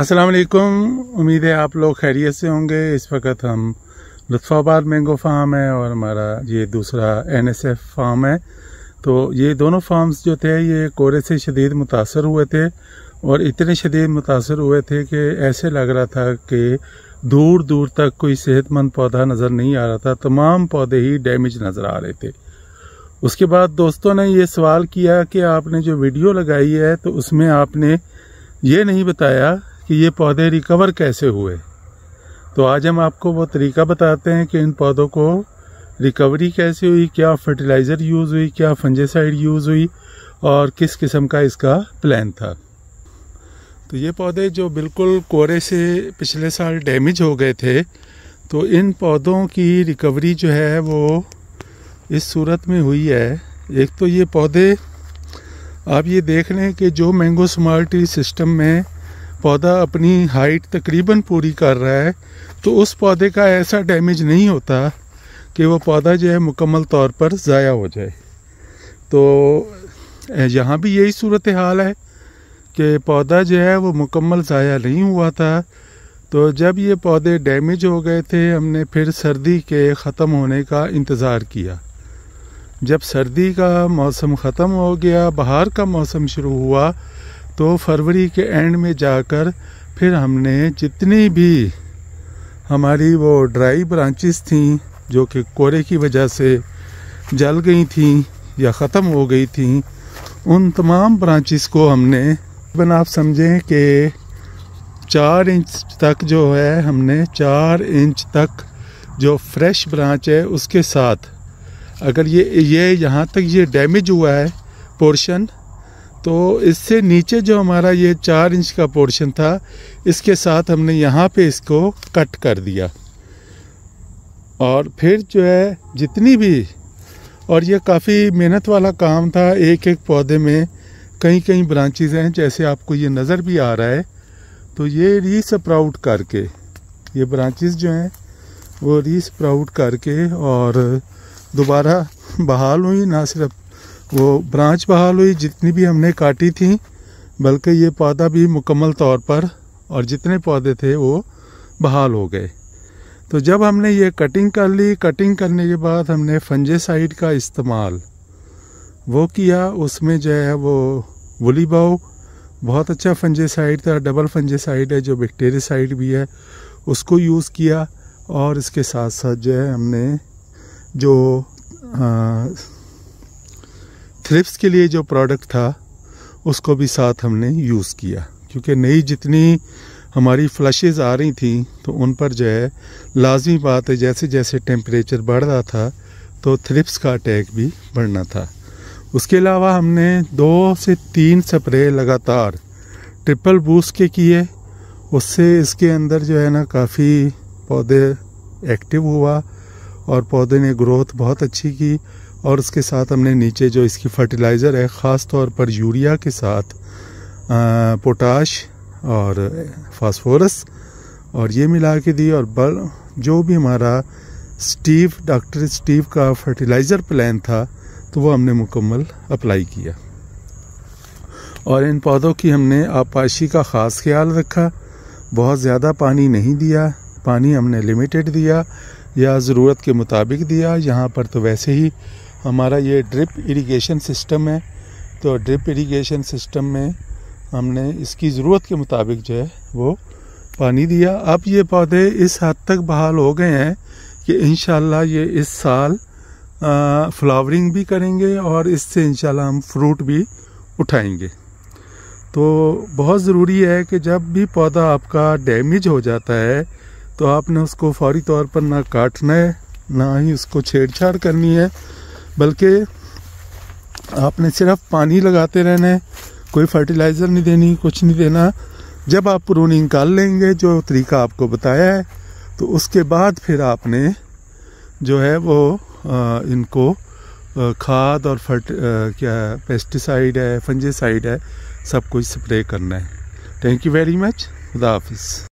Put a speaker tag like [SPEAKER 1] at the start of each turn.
[SPEAKER 1] अस्सलाम वालेकुम उम्मीद है आप लोग खैरियत से होंगे इस वक्त हम लुत्फाबाद मैंगो फार्म है और हमारा ये दूसरा एनएसएफ फार्म है तो ये दोनों फार्म्स जो थे ये कोरे से शदीद मुतासर हुए थे और इतने शदीद मुतासर हुए थे कि ऐसे लग रहा था कि दूर दूर तक कोई सेहतमंद पौधा नज़र नहीं आ रहा था तमाम पौधे ही डैमेज नज़र आ रहे थे उसके बाद दोस्तों ने ये सवाल किया कि आपने जो वीडियो लगाई है तो उसमें आपने ये नहीं बताया कि ये पौधे रिकवर कैसे हुए तो आज हम आपको वो तरीका बताते हैं कि इन पौधों को रिकवरी कैसे हुई क्या फर्टिलाइज़र यूज़ हुई क्या फंजेसाइड यूज़ हुई और किस किस्म का इसका प्लान था तो ये पौधे जो बिल्कुल कोरे से पिछले साल डैमेज हो गए थे तो इन पौधों की रिकवरी जो है वो इस सूरत में हुई है एक तो ये पौधे आप ये देख लें कि जो मैंगो स्मार्ट ट्री सिस्टम में पौधा अपनी हाइट तकरीबन पूरी कर रहा है तो उस पौधे का ऐसा डैमेज नहीं होता कि वो पौधा जो है मुकम्मल तौर पर ज़ाया हो जाए तो यहाँ भी यही सूरत हाल है कि पौधा जो है वो मुकम्मल ज़ाया नहीं हुआ था तो जब ये पौधे डैमेज हो गए थे हमने फिर सर्दी के ख़त्म होने का इंतज़ार किया जब सर्दी का मौसम ख़त्म हो गया बाहर का मौसम शुरू हुआ तो फरवरी के एंड में जाकर फिर हमने जितनी भी हमारी वो ड्राई ब्रांचेस थी जो कि कोरे की वजह से जल गई थी या ख़त्म हो गई थी उन तमाम ब्रांचेस को हमने बन आप समझें कि चार इंच तक जो है हमने चार इंच तक जो फ्रेश ब्रांच है उसके साथ अगर ये ये यहाँ तक ये डैमेज हुआ है पोर्शन तो इससे नीचे जो हमारा ये चार इंच का पोर्शन था इसके साथ हमने यहाँ पे इसको कट कर दिया और फिर जो है जितनी भी और ये काफ़ी मेहनत वाला काम था एक एक पौधे में कई कई ब्रांचेज हैं जैसे आपको ये नज़र भी आ रहा है तो ये रीसप्राउट करके ये ब्रांचेज जो हैं वो स्प्राउट करके और दोबारा बहाल हुई ना सिर्फ वो ब्रांच बहाल हुई जितनी भी हमने काटी थी बल्कि ये पौधा भी मुकम्मल तौर पर और जितने पौधे थे वो बहाल हो गए तो जब हमने ये कटिंग कर ली कटिंग करने के बाद हमने फंजेसाइड का इस्तेमाल वो किया उसमें जो है वो वली बाओ बहुत अच्छा फंजेसाइड था डबल फंजेसाइड है जो बैक्टेरियासाइड भी है उसको यूज़ किया और इसके साथ साथ जो है हमने जो आ, हाँ, थ्रिप्स के लिए जो प्रोडक्ट था उसको भी साथ हमने यूज़ किया क्योंकि नई जितनी हमारी फ्लशेज़ आ रही थी तो उन पर जो है लाजमी बात है जैसे जैसे टेम्परेचर बढ़ रहा था तो थ्रिप्स का अटैक भी बढ़ना था उसके अलावा हमने दो से तीन स्प्रे लगातार ट्रिपल बूस्ट के किए उससे इसके अंदर जो है ना काफ़ी पौधे एक्टिव हुआ और पौधे ने ग्रोथ बहुत अच्छी की और उसके साथ हमने नीचे जो इसकी फर्टिलाइज़र है ख़ास तौर पर यूरिया के साथ पोटाश और फास्फोरस और ये मिला के दी और बल जो भी हमारा स्टीव डॉक्टर स्टीव का फर्टिलाइज़र प्लान था तो वो हमने मुकम्मल अप्लाई किया और इन पौधों की हमने आपाशी का ख़ास ख्याल रखा बहुत ज़्यादा पानी नहीं दिया पानी हमने लिमिटेड दिया या ज़रूरत के मुताबिक दिया यहाँ पर तो वैसे ही हमारा ये ड्रिप इरिगेशन सिस्टम है तो ड्रिप इरिगेशन सिस्टम में हमने इसकी ज़रूरत के मुताबिक जो है वो पानी दिया अब ये पौधे इस हद तक बहाल हो गए हैं कि इन ये इस साल फ्लावरिंग भी करेंगे और इससे इन हम फ्रूट भी उठाएंगे तो बहुत ज़रूरी है कि जब भी पौधा आपका डैमेज हो जाता है तो आपने उसको फौरी तौर पर ना काटना है ना ही उसको छेड़छाड़ करनी है बल्कि आपने सिर्फ पानी लगाते रहना है कोई फर्टिलाइज़र नहीं देनी कुछ नहीं देना जब आप प्रोनिंग कर लेंगे जो तरीका आपको बताया है तो उसके बाद फिर आपने जो है वो आ, इनको आ, खाद और फर्ट आ, क्या पेस्टिसाइड है फंजेसाइड है सब कुछ स्प्रे करना है थैंक यू वेरी मच खुदा हाफिज़